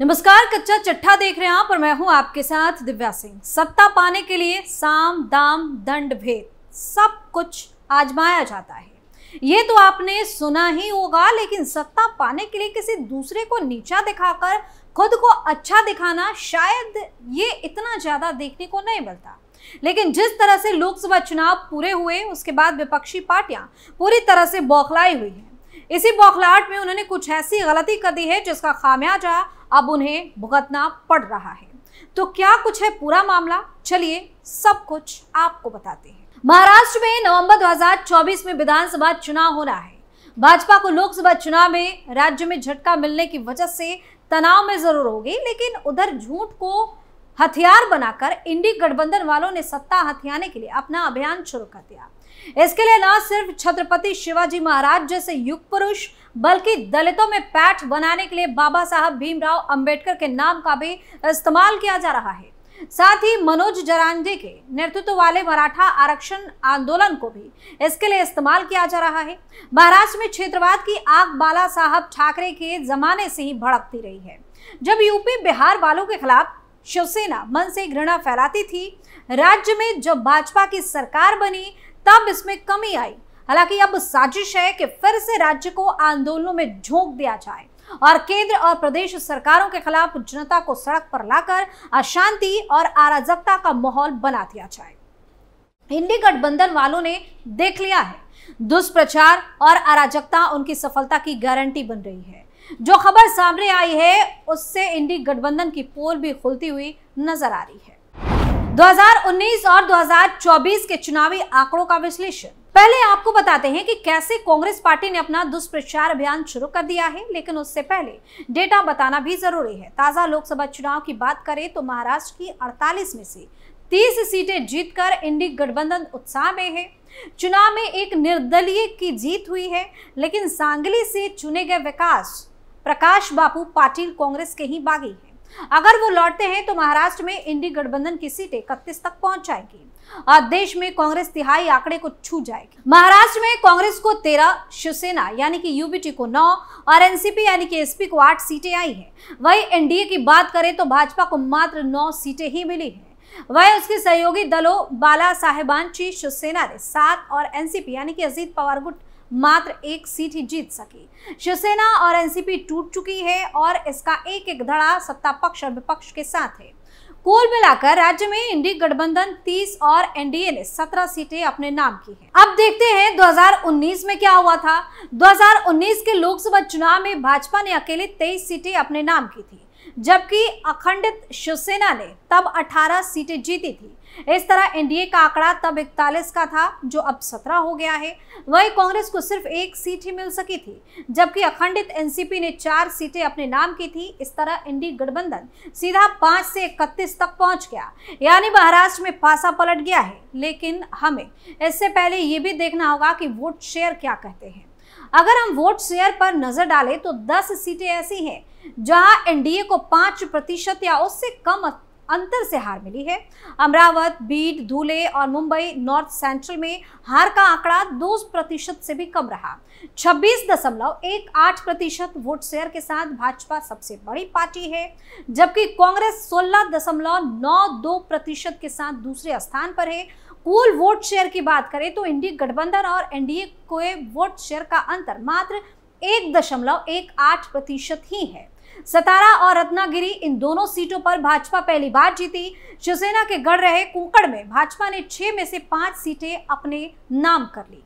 नमस्कार कच्चा चट्टा देख रहे हैं आप और मैं हूं आपके साथ दिव्या सिंह सत्ता पाने के लिए साम दाम दंड भेद सब कुछ आजमाया जाता है ये तो आपने सुना ही होगा लेकिन सत्ता पाने के लिए किसी दूसरे को नीचा दिखाकर खुद को अच्छा दिखाना शायद ये इतना ज़्यादा देखने को नहीं मिलता लेकिन जिस तरह से लोकसभा चुनाव पूरे हुए उसके बाद विपक्षी पार्टियां पूरी तरह से बौखलाई हुई हैं इसी बौखलाहट में उन्होंने कुछ ऐसी गलती कर दी है जिसका खामियाजा अब उन्हें भुगतना पड़ रहा है तो क्या कुछ है पूरा मामला चलिए सब कुछ आपको बताते हैं महाराष्ट्र में नवंबर 2024 में विधानसभा चुनाव होना है भाजपा को लोकसभा चुनाव में राज्य में झटका मिलने की वजह से तनाव में जरूर होगी लेकिन उधर झूठ को हथियार बनाकर इंडी गठबंधन वालों ने सत्ता हथियाने के लिए अपना अभियान शुरू कर दिया इसके लिए न सिर्फ छत्रपति शिवाजी महाराज जैसे युग पुरुष बल्कि दलितों में पैठ बनाने के लिए बाबा साहब भीमराव अंबेडकर के नाम का भी इस्तेमाल किया जा रहा है साथ ही मनोज जरांदे के नेतृत्व वाले मराठा आरक्षण आंदोलन को भी इसके लिए इस्तेमाल किया जा रहा है महाराष्ट्र में क्षेत्रवाद की आग बाला साहब ठाकरे के जमाने से ही भड़कती रही है जब यूपी बिहार वालों के खिलाफ शिवसेना मन से घृणा फैलाती थी राज्य में जब भाजपा की सरकार बनी तब इसमें कमी आई हालांकि अब साजिश है कि फिर से राज्य को आंदोलनों में झोंक दिया जाए और केंद्र और प्रदेश सरकारों के खिलाफ जनता को सड़क पर लाकर अशांति और अराजकता का माहौल बना दिया जाए हिंदी गठबंधन वालों ने देख लिया है दुष्प्रचार और अराजकता उनकी सफलता की गारंटी बन रही है जो खबर सामने आई है उससे इंडी गठबंधन की पोल भी खुलती हुई नजर आ रही है 2019 और 2024 के चुनावी आंकड़ों का विश्लेषण पहले आपको बताते हैं कि कैसे कांग्रेस पार्टी ने अपना दुष्प्रचार अभियान शुरू कर दिया है लेकिन उससे पहले डेटा बताना भी जरूरी है ताजा लोकसभा चुनाव की बात करें तो महाराष्ट्र की 48 में से 30 सीटें जीतकर इंडी गठबंधन उत्साह में है चुनाव में एक निर्दलीय की जीत हुई है लेकिन सांगली से चुने गए विकास प्रकाश बापू पाटिल कांग्रेस के ही बागी हैं अगर वो लौटते हैं तो महाराष्ट्र में इंडी गठबंधन की सीटें इकतीस तक पहुंच जाएगी और देश में कांग्रेस तिहाई आंकड़े को छू जाएगी महाराष्ट्र में कांग्रेस को तेरह शिवसेना यानी कि यूबीटी को नौ और एनसीपी यानी कि एसपी को आठ सीटें आई हैं वही एनडीए की बात करें तो भाजपा को मात्र नौ सीटें ही मिली है वह उसके सहयोगी दलों बाला साहेबांची शिवसेना ने सात और एनसीपी यानी कि अजीत पवार गुट मात्र एक सीट ही जीत सकी शिवसेना और एनसीपी टूट चुकी है और इसका एक एक धड़ा सत्ता पक्ष और विपक्ष के साथ है कुल मिलाकर राज्य में इंडी गठबंधन 30 और एनडीए ने 17 सीटें अपने नाम की हैं। अब देखते हैं 2019 में क्या हुआ था 2019 के लोकसभा चुनाव में भाजपा ने अकेले 23 सीटें अपने नाम की थी जबकि अखंडित शिवसेना ने तब 18 सीटें जीती थी इस तरह एनडीए का आंकड़ा तब इकतालीस का था जो अब सत्रह हो गया है वही कांग्रेस को सिर्फ एक सीट ही मिल सकी थी जबकि अखंडित एनसीपी ने चार सीटें अपने नाम की थी इस तरह एनडी गठबंधन सीधा पांच से इकतीस तक पहुंच गया यानी महाराष्ट्र में पासा पलट गया है लेकिन हमें इससे पहले ये भी देखना होगा कि वोट शेयर क्या कहते हैं अगर हम वोट शेयर पर नजर डालें तो 10 सीटें ऐसी हैं जहां एनडीए को 5 प्रतिशत या उससे कम अंतर से हार मिली है अमरावत बीड धूले और मुंबई नॉर्थ सेंट्रल में हार का आंकड़ा दो प्रतिशत से भी कम रहा छब्बीस दशमलव एक आठ प्रतिशत वोट शेयर के साथ भाजपा सबसे बड़ी पार्टी है जबकि कांग्रेस सोलह दशमलव नौ दो प्रतिशत के साथ दूसरे स्थान पर है कुल वोट शेयर की बात करें तो इंडी गठबंधन और एनडीए को वोट शेयर का अंतर मात्र एक दशमलव एक आठ प्रतिशत ही है सतारा और रत्नागिरी इन दोनों सीटों पर भाजपा पहली बार जीती शिवसेना के गढ़ रहे कुंकड़ में भाजपा ने छह में से पांच सीटें अपने नाम कर ली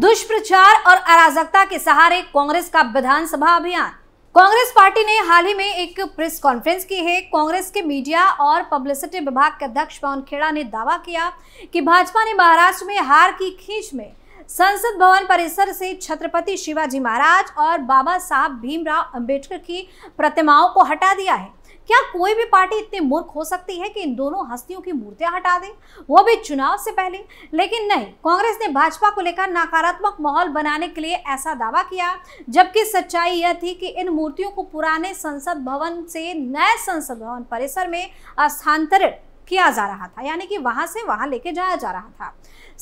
दुष्प्रचार और अराजकता के सहारे कांग्रेस का विधानसभा अभियान कांग्रेस पार्टी ने हाल ही में एक प्रेस कॉन्फ्रेंस की है कांग्रेस के मीडिया और पब्लिसिटी विभाग के अध्यक्ष पवन खेड़ा ने दावा किया कि भाजपा ने महाराष्ट्र में हार की खींच में संसद भवन परिसर से छत्रपति शिवाजी महाराज और बाबा साहब भीमराव अंबेडकर की प्रतिमाओं को हटा दिया है क्या कोई भी पार्टी इतनी मूर्ख हो सकती है कि इन दोनों हस्तियों की मूर्तियां हटा दे वो भी चुनाव से पहले लेकिन नहीं कांग्रेस ने भाजपा को लेकर नकारात्मक माहौल बनाने के लिए ऐसा दावा किया जबकि सच्चाई यह थी कि इन मूर्तियों को पुराने संसद भवन से नए संसद भवन परिसर में स्थानांतरित किया जा रहा था यानी कि वहां से वहां लेके जाया जा रहा था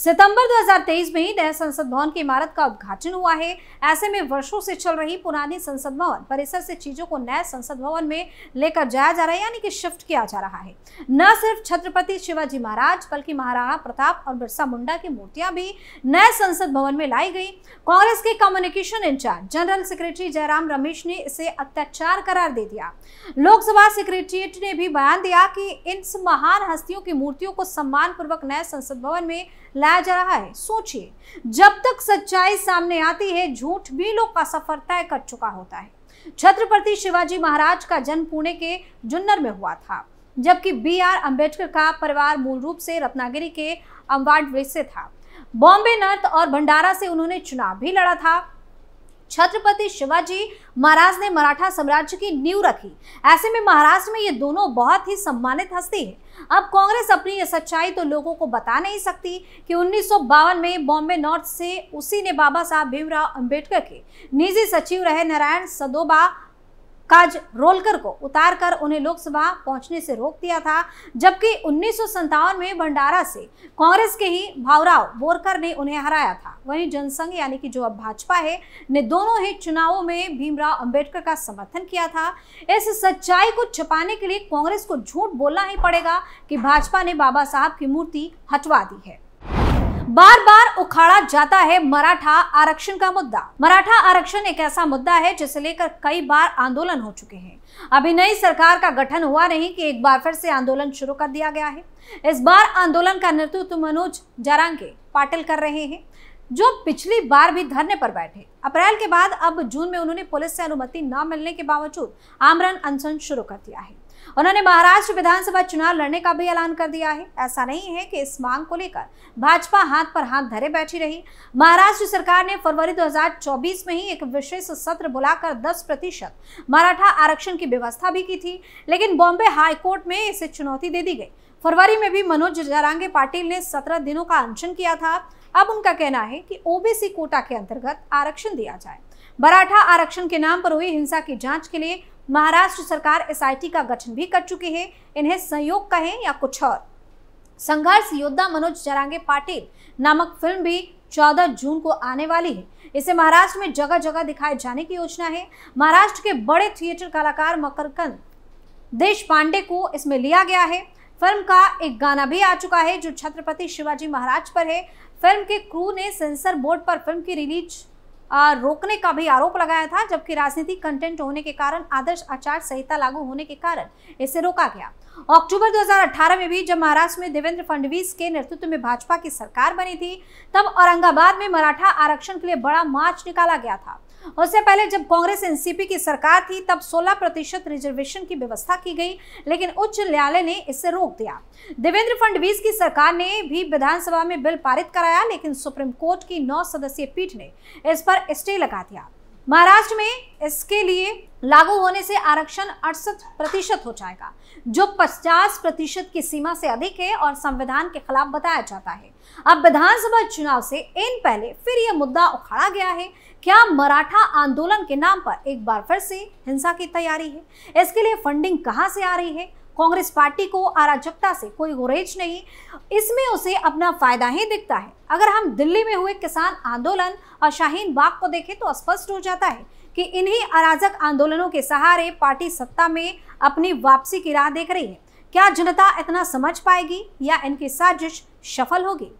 सितंबर 2023 में ही नए संसद भवन की इमारत का उद्घाटन हुआ है ऐसे में वर्षों से चल रही पुरानी संसद भवन परिसर से चीजों को नए संसद भवन में लेकर जाया जा रहा है यानी कि शिफ्ट किया जा रहा है न सिर्फ छत्रपति शिवाजी महाराज बल्कि महाराणा प्रताप और बिरसा मुंडा की मूर्तियां भी नए संसद भवन में लाई गई कांग्रेस के communication in-charge general secretary Jairam Ramesh ने इसे अत्याचार करार दे दिया लोकसभा सेक्रेटरिएट ने भी बयान दिया कि इन महान महान हस्तियों की मूर्तियों को सम्मान पूर्वक नए संसद भवन में लाया जा रहा है सोचिए जब तक सच्चाई सामने आती है झूठ भी लोग का सफर तय कर चुका होता है छत्रपति शिवाजी महाराज का जन्म पुणे के जुन्नर में हुआ था जबकि बी आर अम्बेडकर का परिवार मूल रूप से रत्नागिरी के अम्बाडवे से था बॉम्बे नर्थ और भंडारा से उन्होंने चुनाव भी लड़ा था छत्रपति शिवाजी महाराज ने मराठा साम्राज्य की नींव रखी ऐसे में महाराष्ट्र में ये दोनों बहुत ही सम्मानित हस्ती है अब कांग्रेस अपनी ये सच्चाई तो लोगों को बता नहीं सकती कि उन्नीस में बॉम्बे नॉर्थ से उसी ने बाबा साहब भीमराव अंबेडकर के निजी सचिव रहे नारायण सदोबा काज रोलकर को उतारकर उन्हें लोकसभा पहुंचने से रोक दिया था जबकि उन्नीस में भंडारा से कांग्रेस के ही भावराव बोरकर ने उन्हें हराया था वहीं जनसंघ यानी कि जो अब भाजपा है ने दोनों ही चुनावों में भीमराव अंबेडकर का समर्थन किया था इस सच्चाई को छुपाने के लिए कांग्रेस को झूठ बोलना ही पड़ेगा कि भाजपा ने बाबा साहब की मूर्ति हटवा दी है बार बार उखाड़ा जाता है मराठा आरक्षण का मुद्दा मराठा आरक्षण एक ऐसा मुद्दा है जिसे लेकर कई बार आंदोलन हो चुके हैं अभी नई सरकार का गठन हुआ नहीं कि एक बार फिर से आंदोलन शुरू कर दिया गया है इस बार आंदोलन का नेतृत्व मनोज जारांगे पाटिल कर रहे हैं जो पिछली बार भी धरने पर बैठे अप्रैल के बाद अब जून में उन्होंने पुलिस से अनुमति न मिलने के बावजूद आमरण अनशन शुरू कर दिया है उन्होंने महाराष्ट्र विधानसभा चुनाव लड़ने का भी ऐलान कर दिया है ऐसा नहीं है कि इस मांग को लेकर भाजपा हाथ पर हाथ धरे बैठी रही महाराष्ट्र सरकार ने फरवरी 2024 में ही एक विशेष सत्र बुलाकर 10 प्रतिशत मराठा आरक्षण की व्यवस्था भी की थी लेकिन बॉम्बे हाईकोर्ट में इसे चुनौती दे दी गई फरवरी में भी मनोज जरांगे पाटिल ने सत्रह दिनों का अनशन किया था अब उनका कहना है कि ओबीसी कोटा के अंतर्गत आरक्षण दिया जाए मराठा आरक्षण के नाम पर हुई हिंसा की जांच के लिए महाराष्ट्र सरकार एसआईटी का गठन भी कर चुकी है इन्हें संयोग कहें या कुछ और संघर्ष योद्धा मनोज जरांगे पाटिल नामक फिल्म भी 14 जून को आने वाली है इसे महाराष्ट्र में जगह जगह दिखाए जाने की योजना है महाराष्ट्र के बड़े थिएटर कलाकार मकरकंद देश पांडे को इसमें लिया गया है फिल्म का एक गाना भी आ चुका है जो छत्रपति शिवाजी महाराज पर है फिल्म के क्रू ने सेंसर बोर्ड पर फिल्म की रिलीज रोकने का भी आरोप लगाया था जबकि राजनीतिक कंटेंट होने के कारण आदर्श आचार संहिता लागू होने के कारण इसे रोका गया अक्टूबर 2018 में भी जब महाराष्ट्र में देवेंद्र फडणवीस के नेतृत्व में भाजपा की सरकार बनी थी तब औरंगाबाद में मराठा आरक्षण के लिए बड़ा मार्च निकाला गया था उससे पहले जब कांग्रेस एनसीपी की सरकार थी तब 16 प्रतिशत रिजर्वेशन की व्यवस्था की गई लेकिन उच्च न्यायालय ने इसे रोक दिया देवेंद्र फडणवीस की सरकार ने भी विधानसभा में बिल पारित कराया लेकिन सुप्रीम कोर्ट की नौ सदस्यीय पीठ ने इस पर स्टे लगा दिया महाराष्ट्र में इसके लिए लागू होने से आरक्षण अड़सठ प्रतिशत हो जाएगा जो 50 प्रतिशत की सीमा से अधिक है और संविधान के खिलाफ बताया जाता है अब विधानसभा चुनाव से इन पहले फिर यह मुद्दा उखाड़ा गया है क्या मराठा आंदोलन के नाम पर एक बार फिर से हिंसा की तैयारी है इसके लिए फंडिंग कहां से आ रही है कांग्रेस पार्टी को अराजकता से कोई गुरेज नहीं इसमें उसे अपना फायदा ही दिखता है अगर हम दिल्ली में हुए किसान आंदोलन और शाहीन बाग को देखें तो स्पष्ट हो जाता है कि इन्हीं अराजक आंदोलनों के सहारे पार्टी सत्ता में अपनी वापसी की राह देख रही है क्या जनता इतना समझ पाएगी या इनकी साजिश सफल होगी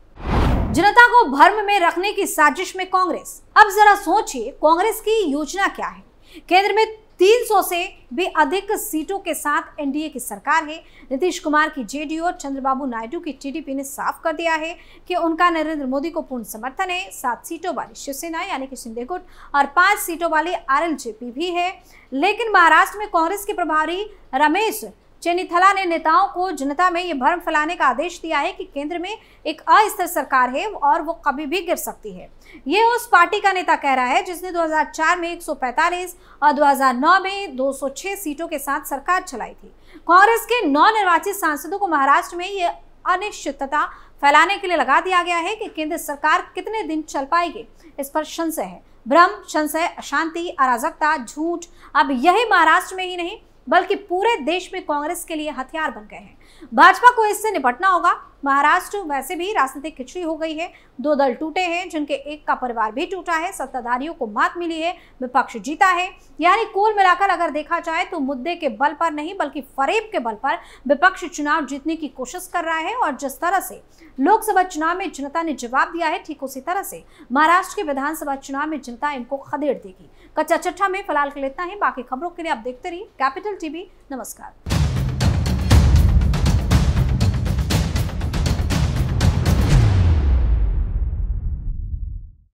जनता को भर्म में रखने की साजिश में कांग्रेस अब जरा सोचिए कांग्रेस की योजना क्या है केंद्र में 300 से भी अधिक सीटों के साथ एनडीए की सरकार है नीतीश कुमार की जेडीयू और चंद्रबाबू नायडू की टीडीपी ने साफ कर दिया है कि उनका नरेंद्र मोदी को पूर्ण समर्थन है सात सीटों वाली शिवसेना यानी कि शिंदे गुट और पांच सीटों वाली आरएलजेपी भी है लेकिन महाराष्ट्र में कांग्रेस के प्रभारी रमेश चेनीथला ने नेताओं को जनता में ये भ्रम फैलाने का आदेश दिया है कि केंद्र में एक अस्थिर सरकार है और वो कभी भी गिर सकती है ये उस पार्टी का नेता कह रहा है जिसने 2004 में 145 और 2009 में 206 सीटों के साथ सरकार चलाई थी कांग्रेस के नौ निर्वाचित सांसदों को महाराष्ट्र में ये अनिश्चितता फैलाने के लिए लगा दिया गया है कि केंद्र सरकार कितने दिन चल पाएगी इस पर संशय है भ्रम संशय अशांति अराजकता झूठ अब यही महाराष्ट्र में ही नहीं बल्कि पूरे देश में कांग्रेस के लिए हथियार बन गए हैं भाजपा को इससे निपटना होगा महाराष्ट्र वैसे भी राजनीतिक खिचड़ी हो गई है दो दल टूटे हैं जिनके एक का परिवार भी टूटा है सत्ताधारियों को मात मिली है विपक्ष जीता है यानी कुल मिलाकर अगर देखा जाए तो मुद्दे के बल पर नहीं बल्कि फरेब के बल पर विपक्ष चुनाव जीतने की कोशिश कर रहा है और जिस तरह से लोकसभा चुनाव में जनता ने जवाब दिया है ठीक उसी तरह से महाराष्ट्र के विधानसभा चुनाव में जनता इनको खदेड़ देगी कच्चा चट्ठा में फिलहाल के लिए इतना ही बाकी खबरों के लिए आप देखते रहिए कैपिटल टीवी नमस्कार